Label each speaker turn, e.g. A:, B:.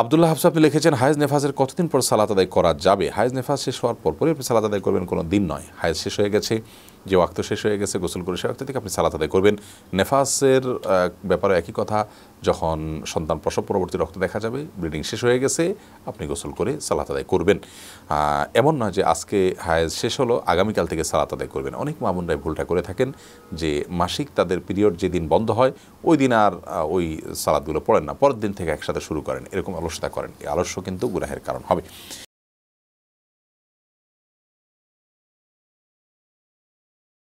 A: আবদুল্লাহ হাফসা আপনি লিখেছেন হায়েজ নেফাজের কতদিন পর সালাত আদায় করা যাবে হায়েজ নেফাজ শেষ হওয়ার পরপরই আপনি সালাত আদায় করবেন কোনো দিন নয় হায়েজ শেষ হয়ে গেছে যে ওয়াক্ত শেষ হয়ে গেছে গোসল করে সে ওয়াক্ত থেকে আপনি সালাত আদায় করবেন নেফাসের ব্যাপারে একই কথা যখন সন্তান প্রসব পরবর্তী রক্ত দেখা যাবে ব্লিডিং শেষ হয়ে গেছে আপনি গোসল করে সালাত আদায় করবেন এমন নয় যে আজকে হায়েজ শেষ হলো আগামীকাল থেকে সালাত আদায় করবেন অনেক মামুনরাই ভুলটা করে থাকেন যে মাসিক তাদের পিরিয়ড যেদিন বন্ধ হয় ওই দিন আর ওই সালাদগুলো পড়েন না পরের দিন থেকে একসাথে শুরু করেন এরকম আলস্যতা করেন এই আলস্য কিন্তু গুনাহের কারণ হবে